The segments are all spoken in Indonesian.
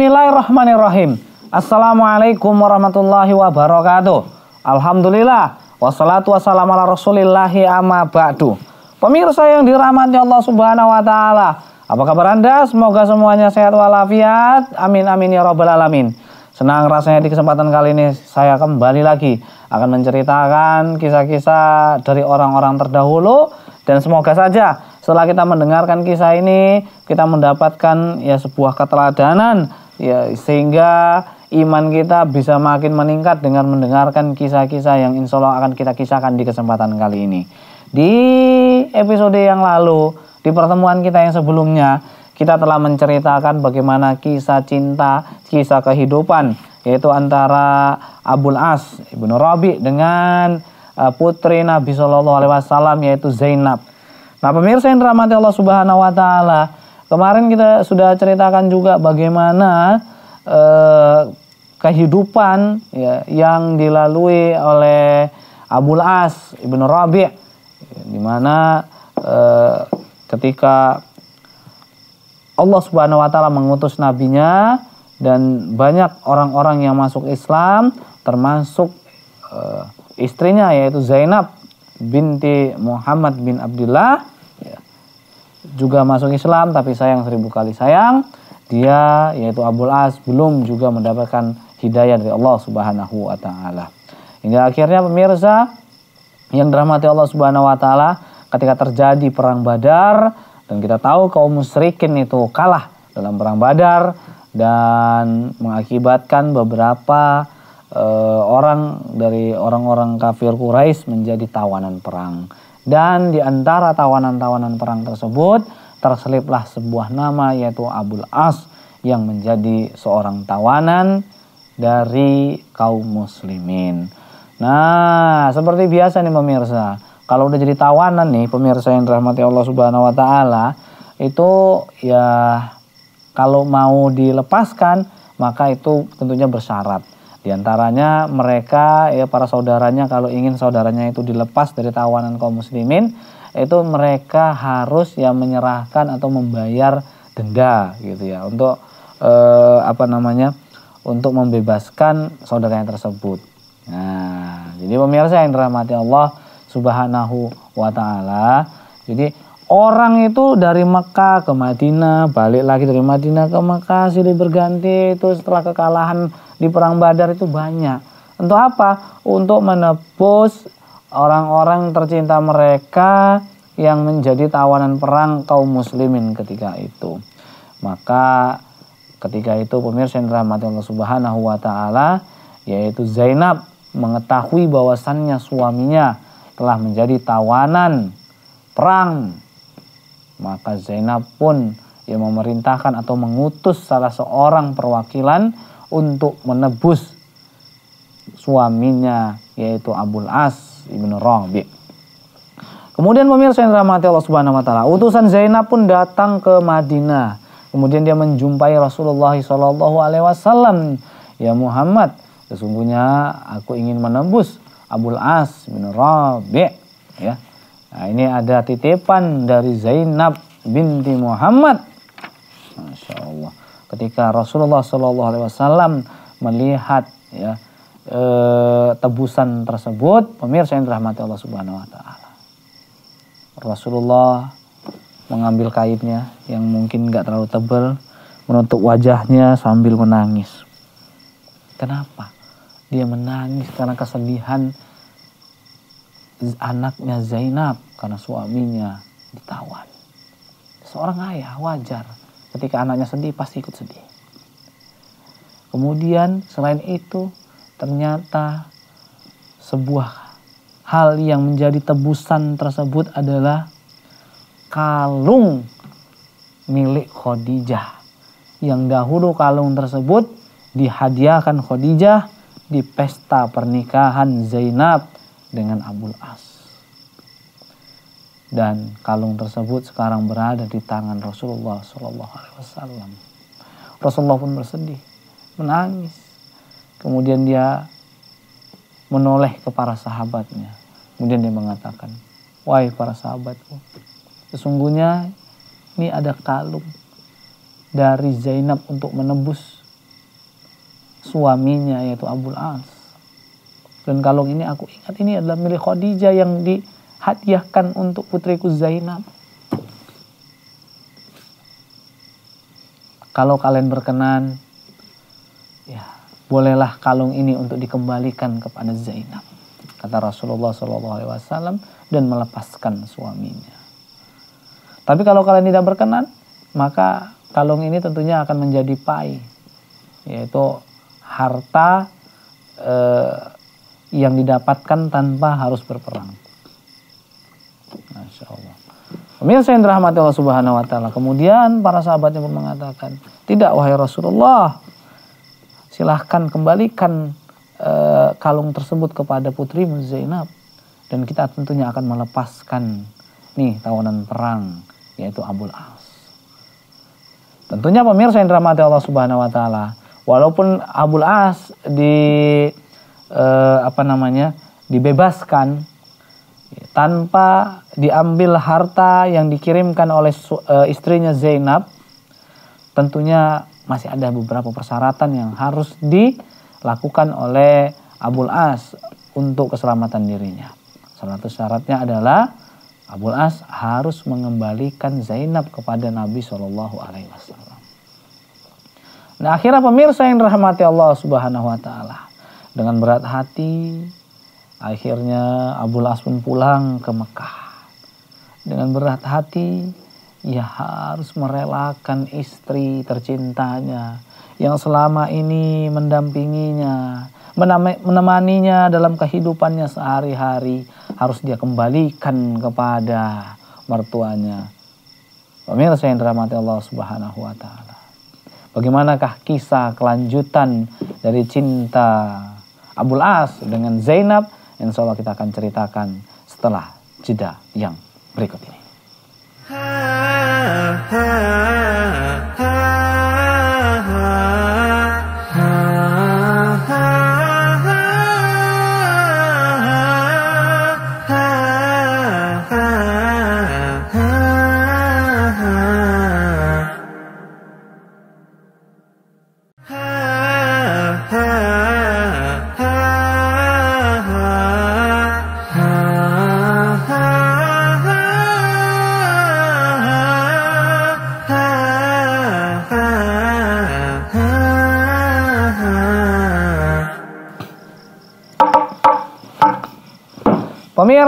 Bismillahirrahmanirrahim. Assalamualaikum warahmatullahi wabarakatuh. Alhamdulillah. Wassalatu wassalamu ala rasulillahi amma ba'du. Pemirsa yang dirahmati Allah subhanahu wa ta'ala. Apa kabar anda? Semoga semuanya sehat walafiat. Amin amin ya robbal alamin. Senang rasanya di kesempatan kali ini saya kembali lagi akan menceritakan kisah-kisah dari orang-orang terdahulu dan semoga saja setelah kita mendengarkan kisah ini kita mendapatkan ya sebuah keteladanan ya sehingga iman kita bisa makin meningkat dengan mendengarkan kisah-kisah yang insya Allah akan kita kisahkan di kesempatan kali ini. Di episode yang lalu, di pertemuan kita yang sebelumnya, kita telah menceritakan bagaimana kisah cinta, kisah kehidupan, yaitu antara Abul As, Ibnu Rabi dengan eh, putri Nabi Shallallahu Alaihi Wasallam yaitu Zainab. Nah pemirsa yang dirahmati Allah Subhanahu Wa Taala, Kemarin kita sudah ceritakan juga bagaimana eh, kehidupan ya, yang dilalui oleh Abul As ibnu Rabi, di mana eh, ketika Allah Subhanahu Wa Taala mengutus nabinya dan banyak orang-orang yang masuk Islam, termasuk eh, istrinya yaitu Zainab binti Muhammad bin Abdullah juga masuk Islam tapi sayang seribu kali sayang. Dia yaitu Abul As belum juga mendapatkan hidayah dari Allah Subhanahu wa taala. Hingga akhirnya pemirsa yang dirahmati Allah Subhanahu wa taala ketika terjadi perang Badar dan kita tahu kaum musyrikin itu kalah dalam perang Badar dan mengakibatkan beberapa e, orang dari orang-orang kafir Quraisy menjadi tawanan perang. Dan di antara tawanan-tawanan perang tersebut terseliplah sebuah nama yaitu Abul As yang menjadi seorang tawanan dari kaum muslimin. Nah, seperti biasa nih pemirsa, kalau udah jadi tawanan nih pemirsa yang dirahmati Allah Subhanahu wa taala, itu ya kalau mau dilepaskan maka itu tentunya bersyarat. Di antaranya mereka ya para saudaranya kalau ingin saudaranya itu dilepas dari tawanan kaum muslimin itu mereka harus ya menyerahkan atau membayar denda gitu ya untuk eh, apa namanya untuk membebaskan saudaranya tersebut. Nah, jadi pemirsa yang dirahmati Allah Subhanahu wa taala. Jadi Orang itu dari Mekah ke Madinah, balik lagi dari Madinah ke Mekah, silih berganti itu setelah kekalahan di perang Badar itu banyak. Untuk apa? Untuk menebus orang-orang tercinta mereka yang menjadi tawanan perang kaum muslimin ketika itu. Maka ketika itu pemirsa yang dirahmati Allah Subhanahu wa taala yaitu Zainab mengetahui bahwasannya suaminya telah menjadi tawanan perang maka Zainab pun ia memerintahkan atau mengutus salah seorang perwakilan untuk menebus suaminya yaitu Abul As ibnu Rabi. Kemudian pemirsa yang dirahmati Allah Subhanahu wa taala, utusan Zainab pun datang ke Madinah. Kemudian dia menjumpai Rasulullah Shallallahu alaihi wasallam, "Ya Muhammad, sesungguhnya aku ingin menebus Abul As bin Rabi." Ya, Nah, ini ada titipan dari Zainab binti Muhammad. Masya Allah. Ketika Rasulullah Shallallahu Alaihi Wasallam melihat ya e, tebusan tersebut, pemirsa yang dirahmati Allah Subhanahu Wa Taala. Rasulullah mengambil kainnya yang mungkin nggak terlalu tebal, menutup wajahnya sambil menangis. Kenapa? Dia menangis karena kesedihan anaknya Zainab karena suaminya ditawan. Seorang ayah wajar ketika anaknya sedih pasti ikut sedih. Kemudian selain itu ternyata sebuah hal yang menjadi tebusan tersebut adalah kalung milik Khadijah. Yang dahulu kalung tersebut dihadiahkan Khadijah di pesta pernikahan Zainab dengan Abul As. Dan kalung tersebut sekarang berada di tangan Rasulullah Shallallahu Alaihi Wasallam. Rasulullah pun bersedih, menangis. Kemudian dia menoleh ke para sahabatnya. Kemudian dia mengatakan, Wahai para sahabatku, sesungguhnya ini ada kalung dari Zainab untuk menebus suaminya yaitu Abul As dan kalung ini aku ingat ini adalah milik Khadijah yang dihadiahkan untuk putriku Zainab. Kalau kalian berkenan, ya bolehlah kalung ini untuk dikembalikan kepada Zainab, kata Rasulullah SAW dan melepaskan suaminya. Tapi kalau kalian tidak berkenan, maka kalung ini tentunya akan menjadi pai, yaitu harta eh, yang didapatkan tanpa harus berperang. Masya Allah. Pemirsa yang dirahmati Allah Subhanahu wa taala. Kemudian para sahabatnya pun mengatakan, "Tidak wahai Rasulullah, silahkan kembalikan e, kalung tersebut kepada putri Zainab dan kita tentunya akan melepaskan nih tawanan perang yaitu Abul As." Tentunya pemirsa yang dirahmati Allah Subhanahu wa taala, walaupun Abul As di eh, apa namanya dibebaskan tanpa diambil harta yang dikirimkan oleh eh, istrinya Zainab tentunya masih ada beberapa persyaratan yang harus dilakukan oleh Abul As untuk keselamatan dirinya. Salah satu syaratnya adalah Abul As harus mengembalikan Zainab kepada Nabi Shallallahu Alaihi Wasallam. Nah akhirnya pemirsa yang dirahmati Allah Subhanahu Wa Taala, dengan berat hati akhirnya Abu Las pun pulang ke Mekah. Dengan berat hati ia harus merelakan istri tercintanya yang selama ini mendampinginya, menemaninya dalam kehidupannya sehari-hari harus dia kembalikan kepada mertuanya. Pemirsa yang dirahmati Allah Subhanahu wa taala. Bagaimanakah kisah kelanjutan dari cinta Abul As dengan Zainab. Insya Allah kita akan ceritakan setelah jeda yang berikut ini. Ha, ha.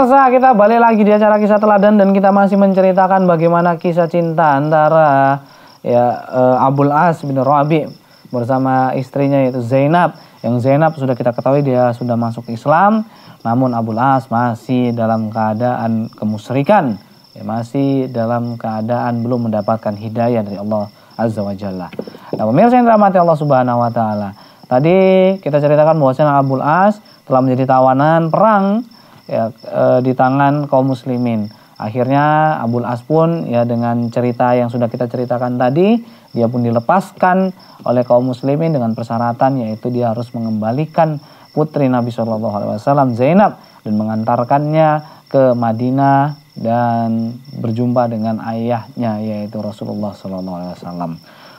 Pemirsa, kita balik lagi di acara kisah teladan dan kita masih menceritakan bagaimana kisah cinta antara ya uh, Abul As bin Rabi bersama istrinya yaitu Zainab. Yang Zainab sudah kita ketahui dia sudah masuk Islam, namun Abul As masih dalam keadaan kemusyrikan, ya, masih dalam keadaan belum mendapatkan hidayah dari Allah Azza wa Jalla. Nah, pemirsa yang dirahmati Allah Subhanahu wa taala. Tadi kita ceritakan bahwasanya Abul As telah menjadi tawanan perang ya, e, di tangan kaum muslimin. Akhirnya Abul As pun ya dengan cerita yang sudah kita ceritakan tadi, dia pun dilepaskan oleh kaum muslimin dengan persyaratan yaitu dia harus mengembalikan putri Nabi Shallallahu Alaihi Wasallam Zainab dan mengantarkannya ke Madinah dan berjumpa dengan ayahnya yaitu Rasulullah Shallallahu Alaihi Wasallam.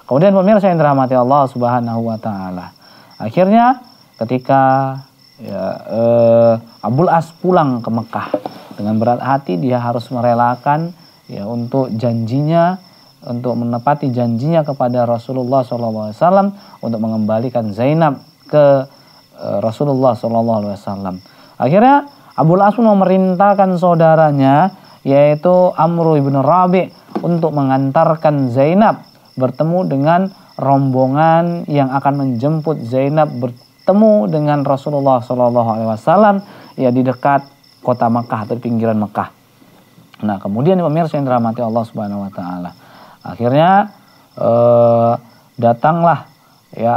Kemudian pemirsa yang dirahmati Allah Subhanahu Wa Taala. Akhirnya ketika ya eh, Abdul As pulang ke Mekah dengan berat hati dia harus merelakan ya untuk janjinya untuk menepati janjinya kepada Rasulullah SAW untuk mengembalikan Zainab ke eh, Rasulullah SAW akhirnya Abul As memerintahkan saudaranya yaitu Amru ibn Rabi untuk mengantarkan Zainab bertemu dengan rombongan yang akan menjemput Zainab bertemu dengan Rasulullah Shallallahu Alaihi Wasallam ya di dekat kota Mekah atau di pinggiran Mekah. Nah kemudian pemirsa yang dirahmati Allah Subhanahu Wa Taala, akhirnya eh, datanglah ya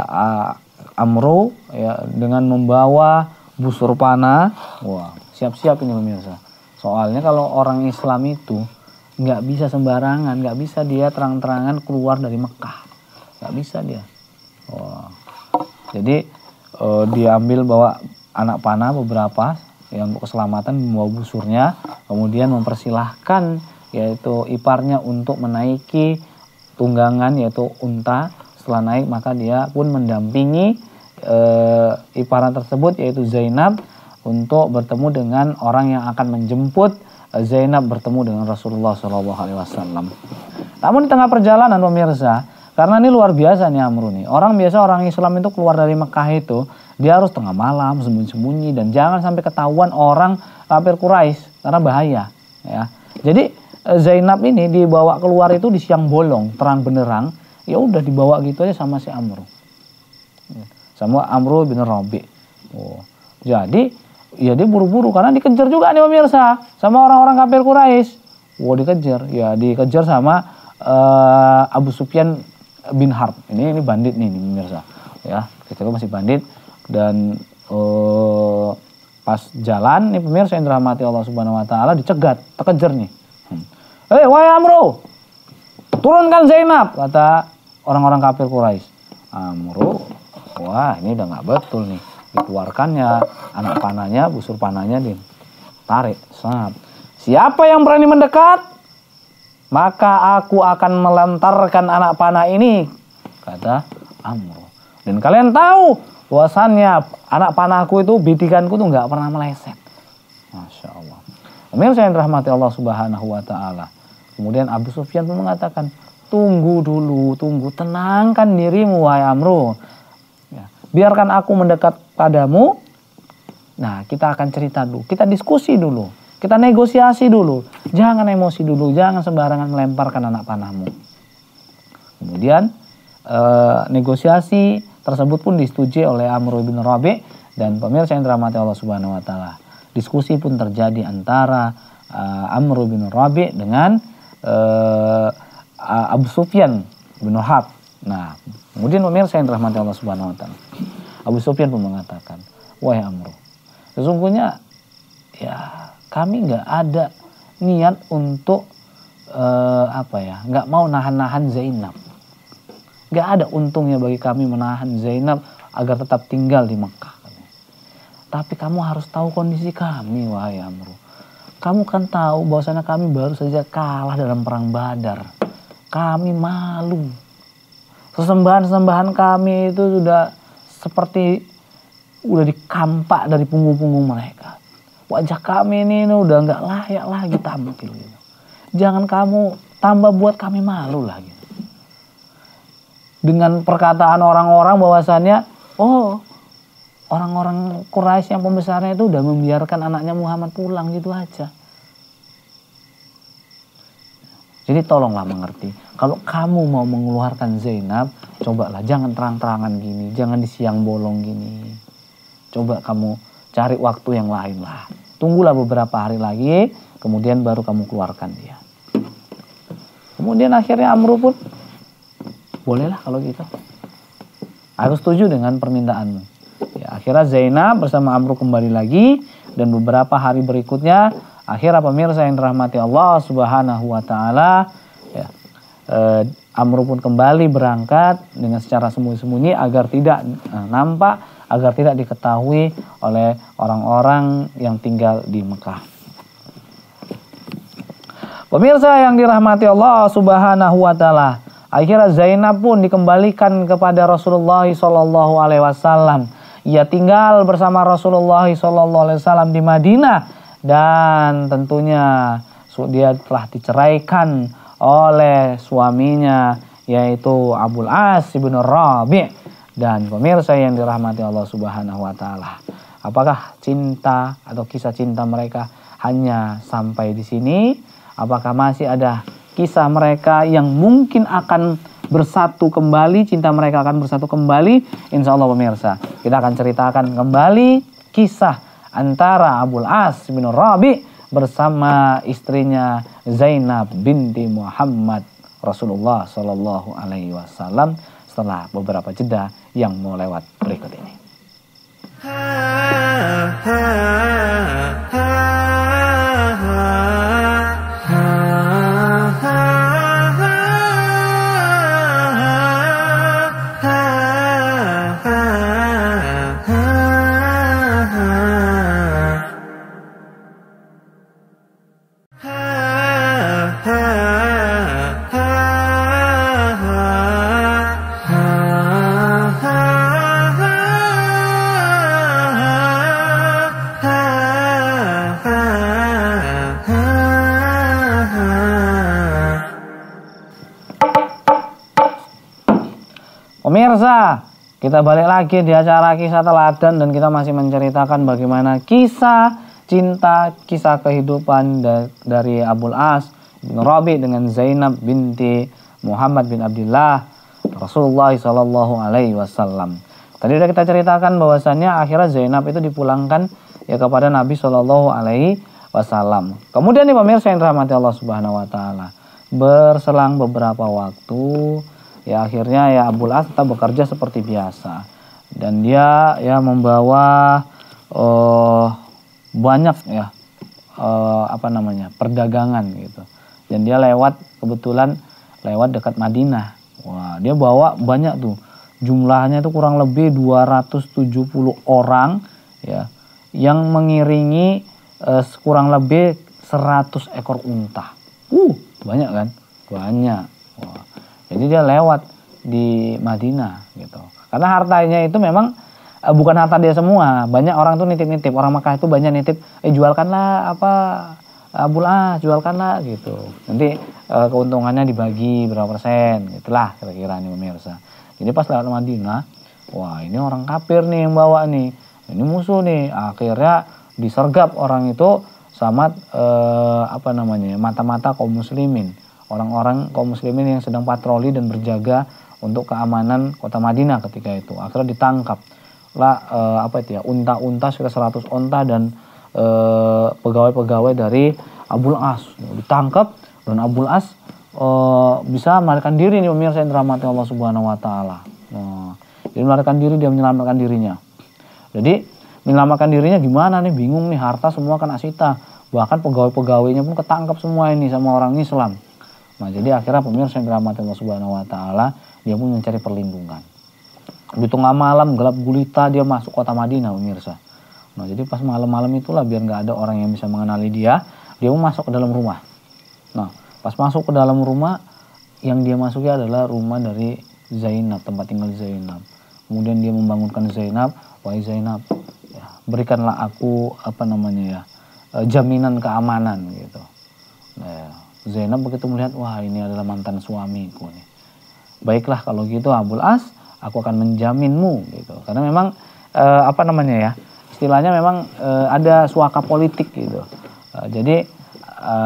Amru ya dengan membawa busur panah. Wah siap-siap ini pemirsa. Soalnya kalau orang Islam itu nggak bisa sembarangan, nggak bisa dia terang-terangan keluar dari Mekah, nggak bisa dia. Wah. Jadi uh, diambil bawa anak panah beberapa yang untuk keselamatan membawa busurnya kemudian mempersilahkan yaitu iparnya untuk menaiki tunggangan yaitu unta setelah naik maka dia pun mendampingi e, eh, iparan tersebut yaitu Zainab untuk bertemu dengan orang yang akan menjemput eh, Zainab bertemu dengan Rasulullah SAW Namun di tengah perjalanan pemirsa karena ini luar biasa nih Amru nih. Orang biasa orang Islam itu keluar dari Mekah itu dia harus tengah malam sembunyi-sembunyi dan jangan sampai ketahuan orang kafir Quraisy karena bahaya ya. Jadi eh, Zainab ini dibawa keluar itu di siang bolong terang benerang ya udah dibawa gitu aja sama si Amru. Ya, sama Amru bin Rabi. Oh. Jadi ya dia buru-buru karena dikejar juga nih pemirsa sama orang-orang kafir Quraisy. Wah oh, wow, dikejar, ya dikejar sama uh, Abu Sufyan bin Harb. Ini ini bandit nih, ini pemirsa. Ya, kita masih bandit dan uh, pas jalan nih pemirsa yang dirahmati Allah Subhanahu wa taala dicegat, terkejar nih. Hmm. "Hei, eh, wahai Amru. turunkan Zainab," kata orang-orang kafir Quraisy. Amru, wah ini udah nggak betul nih. Dikeluarkannya anak panahnya, busur panahnya ditarik. tarik. Siapa yang berani mendekat? maka aku akan melantarkan anak panah ini, kata Amr. Dan kalian tahu bahwasannya anak panahku itu, bidikanku tuh nggak pernah meleset. Masya Allah. Pemirsa yang rahmati Allah subhanahu wa ta'ala. Kemudian Abu Sufyan pun mengatakan, tunggu dulu, tunggu, tenangkan dirimu wahai Amru. Ya. Biarkan aku mendekat padamu, nah kita akan cerita dulu, kita diskusi dulu. Kita negosiasi dulu. Jangan emosi dulu, jangan sembarangan melemparkan anak panahmu. Kemudian e, negosiasi tersebut pun disetujui oleh Amr bin Rabi dan pemirsa yang dirahmati Allah Subhanahu wa taala. Diskusi pun terjadi antara e, Amr bin Rabi dengan e, Abu Sufyan bin Wahab. Nah, kemudian pemirsa yang dirahmati Allah Subhanahu wa taala. Abu Sufyan pun mengatakan, "Wahai Amr, sesungguhnya ya kami nggak ada niat untuk eh, apa ya nggak mau nahan-nahan Zainab nggak ada untungnya bagi kami menahan Zainab agar tetap tinggal di Mekah tapi kamu harus tahu kondisi kami wahai Amru kamu kan tahu bahwasanya kami baru saja kalah dalam perang Badar kami malu sesembahan-sesembahan kami itu sudah seperti udah dikampak dari punggung-punggung mereka wajah kami ini udah nggak layak lagi gitu, tampil gitu. Jangan kamu tambah buat kami malu lah gitu. Dengan perkataan orang-orang bahwasannya, oh orang-orang Quraisy yang pembesarnya itu udah membiarkan anaknya Muhammad pulang gitu aja. Jadi tolonglah mengerti. Kalau kamu mau mengeluarkan Zainab, cobalah jangan terang-terangan gini, jangan di siang bolong gini. Coba kamu cari waktu yang lain lah. Tunggulah beberapa hari lagi, kemudian baru kamu keluarkan dia. Kemudian akhirnya Amru pun, bolehlah kalau gitu. Aku setuju dengan permintaanmu. Ya, akhirnya Zainab bersama Amru kembali lagi dan beberapa hari berikutnya akhirnya pemirsa yang dirahmati Allah Subhanahu wa taala ya, eh, Amru pun kembali berangkat dengan secara sembunyi-sembunyi agar tidak eh, nampak agar tidak diketahui oleh orang-orang yang tinggal di Mekah. Pemirsa yang dirahmati Allah Subhanahu wa taala, akhirnya Zainab pun dikembalikan kepada Rasulullah SAW. alaihi wasallam. Ia tinggal bersama Rasulullah SAW alaihi wasallam di Madinah dan tentunya dia telah diceraikan oleh suaminya yaitu Abu'l As ibn Rabi dan pemirsa yang dirahmati Allah Subhanahu wa taala. Apakah cinta atau kisah cinta mereka hanya sampai di sini? Apakah masih ada kisah mereka yang mungkin akan bersatu kembali, cinta mereka akan bersatu kembali? Insya Allah pemirsa, kita akan ceritakan kembali kisah antara Abul As bin Rabi bersama istrinya Zainab binti Muhammad Rasulullah Shallallahu Alaihi Wasallam setelah beberapa jeda yang mau lewat berikut ini. Ha, ha, ha. Pemirsa, kita balik lagi di acara kisah teladan dan kita masih menceritakan bagaimana kisah cinta, kisah kehidupan dari Abul As bin Rabi dengan Zainab binti Muhammad bin Abdullah Rasulullah Shallallahu Alaihi Wasallam. Tadi sudah kita ceritakan bahwasannya akhirnya Zainab itu dipulangkan ya kepada Nabi Shallallahu Alaihi Wasallam. Kemudian nih pemirsa yang dirahmati Allah Subhanahu Wa Taala berselang beberapa waktu ya akhirnya ya Abu As tetap bekerja seperti biasa dan dia ya membawa uh, banyak ya uh, apa namanya perdagangan gitu dan dia lewat kebetulan lewat dekat Madinah wah dia bawa banyak tuh jumlahnya itu kurang lebih 270 orang ya yang mengiringi uh, eh, kurang lebih 100 ekor unta uh banyak kan banyak wah Ya, jadi dia lewat di Madinah gitu. Karena hartanya itu memang e, bukan harta dia semua. Banyak orang tuh nitip-nitip. Orang Mekah itu banyak nitip, eh jualkanlah apa Abu Ah, jualkanlah gitu. Nanti e, keuntungannya dibagi berapa persen itulah kira-kira nih pemirsa. Jadi pas lewat Madinah, wah ini orang kafir nih yang bawa nih. Ini musuh nih. Akhirnya disergap orang itu sama e, apa namanya? mata-mata kaum muslimin orang-orang kaum muslimin yang sedang patroli dan berjaga untuk keamanan kota Madinah ketika itu. Akhirnya ditangkap lah e, apa itu ya unta-unta sekitar 100 unta dan eh, pegawai-pegawai dari Abul As ditangkap dan Abul As e, bisa melarikan diri nih pemirsa yang dirahmati Allah Subhanahu wa taala. Nah, dia melarikan diri dia menyelamatkan dirinya. Jadi menyelamatkan dirinya gimana nih bingung nih harta semua kan asita bahkan pegawai-pegawainya pun ketangkap semua ini sama orang Islam Nah, jadi akhirnya pemirsa yang dirahmati Allah Subhanahu wa taala, dia pun mencari perlindungan. Di tengah malam gelap gulita dia masuk kota Madinah, pemirsa. Nah, jadi pas malam-malam itulah biar nggak ada orang yang bisa mengenali dia, dia pun masuk ke dalam rumah. Nah, pas masuk ke dalam rumah yang dia masuki adalah rumah dari Zainab, tempat tinggal Zainab. Kemudian dia membangunkan Zainab, "Wahai Zainab, ya, berikanlah aku apa namanya ya, eh, jaminan keamanan gitu." Nah, Zainab begitu melihat, wah ini adalah mantan suamiku nih. Baiklah kalau gitu Abul As, aku akan menjaminmu gitu. Karena memang e, apa namanya ya, istilahnya memang e, ada suaka politik gitu. E, jadi e,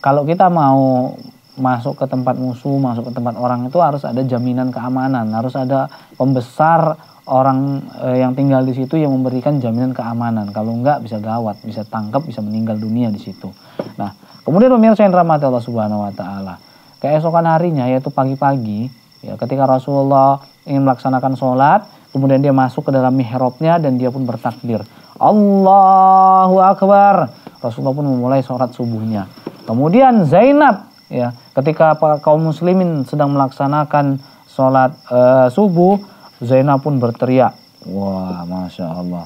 kalau kita mau masuk ke tempat musuh, masuk ke tempat orang itu harus ada jaminan keamanan, harus ada pembesar orang e, yang tinggal di situ yang memberikan jaminan keamanan. Kalau enggak bisa gawat, bisa tangkap, bisa meninggal dunia di situ. Nah, Kemudian pemirsa yang dirahmati Allah Subhanahu wa taala. Keesokan harinya yaitu pagi-pagi ya ketika Rasulullah ingin melaksanakan sholat kemudian dia masuk ke dalam mihrabnya dan dia pun bertakbir Allahu Akbar Rasulullah pun memulai sholat subuhnya kemudian Zainab ya ketika kaum muslimin sedang melaksanakan sholat e, subuh Zainab pun berteriak wah masya Allah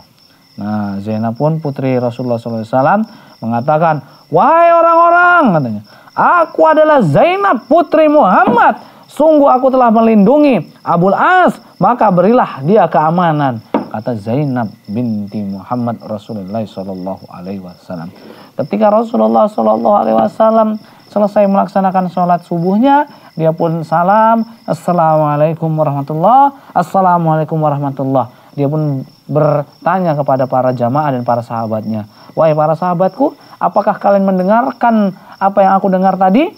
nah Zainab pun putri Rasulullah SAW mengatakan, "Wahai orang-orang," katanya, "Aku adalah Zainab putri Muhammad. Sungguh aku telah melindungi Abul As, maka berilah dia keamanan." Kata Zainab binti Muhammad Rasulullah Shallallahu Alaihi Wasallam. Ketika Rasulullah Shallallahu Alaihi Wasallam selesai melaksanakan sholat subuhnya, dia pun salam, assalamualaikum warahmatullah, assalamualaikum warahmatullah. Dia pun bertanya kepada para jamaah dan para sahabatnya, Wahai para sahabatku, apakah kalian mendengarkan apa yang aku dengar tadi?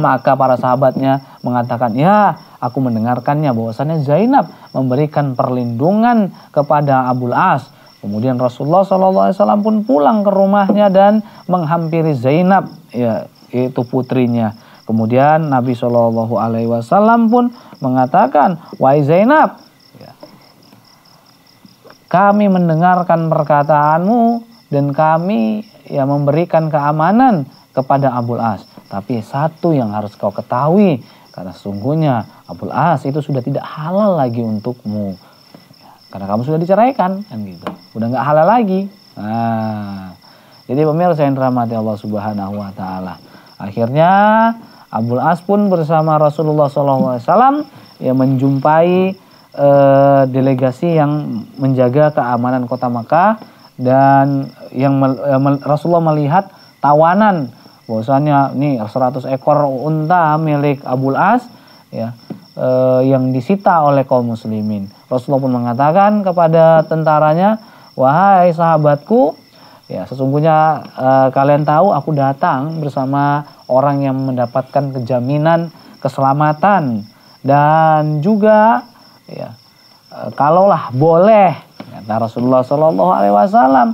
Maka para sahabatnya mengatakan, ya aku mendengarkannya bahwasanya Zainab memberikan perlindungan kepada Abul As. Kemudian Rasulullah SAW pun pulang ke rumahnya dan menghampiri Zainab, ya, itu putrinya. Kemudian Nabi Shallallahu Alaihi Wasallam pun mengatakan, Wahai Zainab, ya, kami mendengarkan perkataanmu dan kami ya memberikan keamanan kepada Abul As. Tapi satu yang harus kau ketahui karena sungguhnya Abul As itu sudah tidak halal lagi untukmu. Karena kamu sudah diceraikan kan gitu. Udah nggak halal lagi. Nah, jadi pemirsa yang dirahmati Allah Subhanahu wa taala. Akhirnya Abdul As pun bersama Rasulullah SAW ya menjumpai eh, delegasi yang menjaga keamanan kota Makkah dan yang Rasulullah melihat tawanan bahwasanya nih 100 ekor unta milik Abul As ya eh, yang disita oleh kaum muslimin. Rasulullah pun mengatakan kepada tentaranya, "Wahai sahabatku, ya sesungguhnya eh, kalian tahu aku datang bersama orang yang mendapatkan kejaminan keselamatan dan juga ya Eh, kalaulah boleh kata Rasulullah Shallallahu Alaihi Wasallam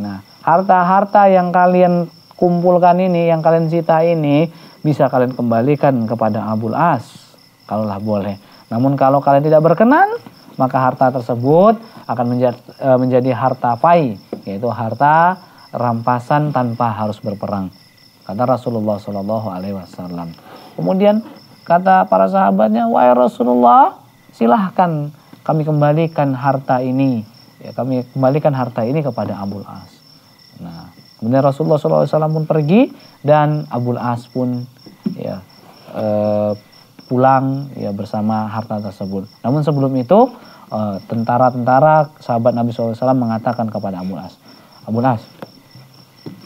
nah harta-harta yang kalian kumpulkan ini yang kalian cita ini bisa kalian kembalikan kepada Abul As kalaulah boleh namun kalau kalian tidak berkenan maka harta tersebut akan menjadi, eh, menjadi harta pai yaitu harta rampasan tanpa harus berperang kata Rasulullah Shallallahu Alaihi Wasallam kemudian kata para sahabatnya wahai Rasulullah silahkan kami kembalikan harta ini ya kami kembalikan harta ini kepada Abul As nah kemudian Rasulullah SAW pun pergi dan Abul As pun ya e, pulang ya bersama harta tersebut namun sebelum itu eh, tentara-tentara sahabat Nabi SAW mengatakan kepada Abul As Abul As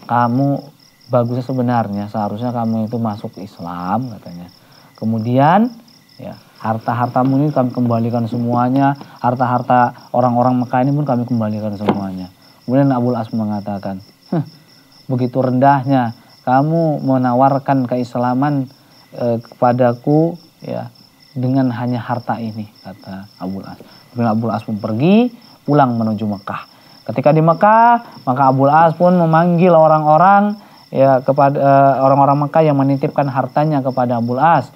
kamu bagusnya sebenarnya seharusnya kamu itu masuk Islam katanya kemudian ya harta-hartamu ini kami kembalikan semuanya harta-harta orang-orang Mekah ini pun kami kembalikan semuanya kemudian Abul As mengatakan begitu rendahnya kamu menawarkan keislaman e, kepadaku ya dengan hanya harta ini kata Abul As kemudian Abul As pun pergi pulang menuju Mekah ketika di Mekah maka Abul As pun memanggil orang-orang ya kepada orang eh, orang-orang Mekah yang menitipkan hartanya kepada Abul As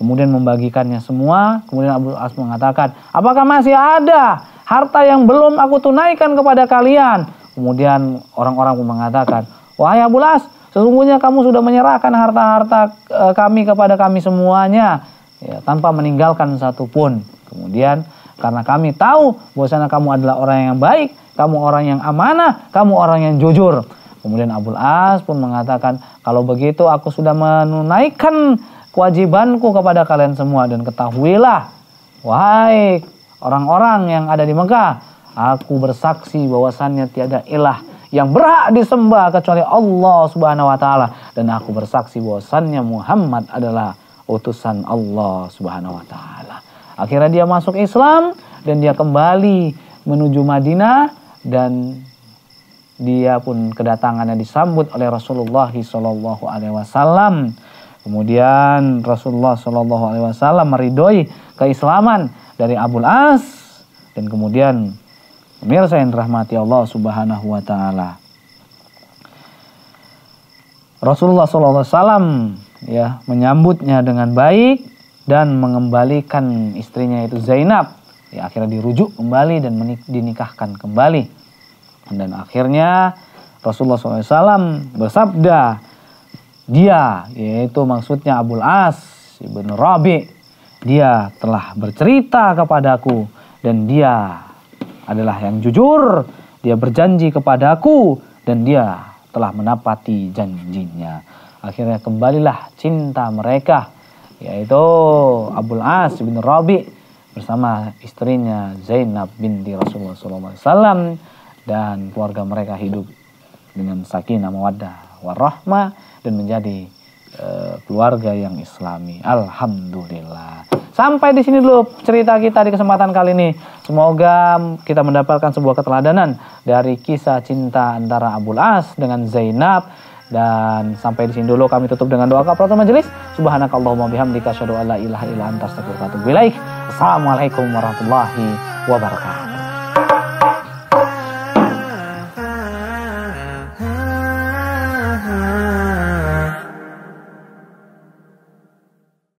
Kemudian membagikannya semua. Kemudian Abu As mengatakan, apakah masih ada harta yang belum aku tunaikan kepada kalian? Kemudian orang-orang pun mengatakan, wahai Abu As, sesungguhnya kamu sudah menyerahkan harta-harta e, kami kepada kami semuanya ya, tanpa meninggalkan satupun. Kemudian karena kami tahu bahwasanya kamu adalah orang yang baik, kamu orang yang amanah, kamu orang yang jujur. Kemudian Abu As pun mengatakan, kalau begitu aku sudah menunaikan kewajibanku kepada kalian semua dan ketahuilah wahai orang-orang yang ada di Mekah aku bersaksi bahwasannya tiada ilah yang berhak disembah kecuali Allah Subhanahu wa taala dan aku bersaksi bahwasannya Muhammad adalah utusan Allah Subhanahu wa taala. Akhirnya dia masuk Islam dan dia kembali menuju Madinah dan dia pun kedatangannya disambut oleh Rasulullah Shallallahu Alaihi Wasallam Kemudian Rasulullah Shallallahu Alaihi Wasallam meridoi keislaman dari Abul As dan kemudian pemirsa yang dirahmati Allah Subhanahu Wa Taala. Rasulullah Shallallahu Alaihi Wasallam ya menyambutnya dengan baik dan mengembalikan istrinya itu Zainab. Ya, akhirnya dirujuk kembali dan dinikahkan kembali. Dan akhirnya Rasulullah SAW bersabda, dia, yaitu maksudnya Abul As ibn Rabi, dia telah bercerita kepadaku dan dia adalah yang jujur. Dia berjanji kepadaku dan dia telah menepati janjinya. Akhirnya kembalilah cinta mereka yaitu Abul As bin Rabi bersama istrinya Zainab binti Rasulullah SAW dan keluarga mereka hidup dengan sakinah mawaddah warahmah dan menjadi uh, keluarga yang islami. Alhamdulillah. Sampai di sini dulu cerita kita di kesempatan kali ini. Semoga kita mendapatkan sebuah keteladanan dari kisah cinta antara Abul As dengan Zainab dan sampai di sini dulu kami tutup dengan doa kafarat majelis. Subhanakallahumma bihamdika asyhadu an la ilaha illa anta astaghfiruka wa atubu ilaik. Assalamualaikum warahmatullahi wabarakatuh.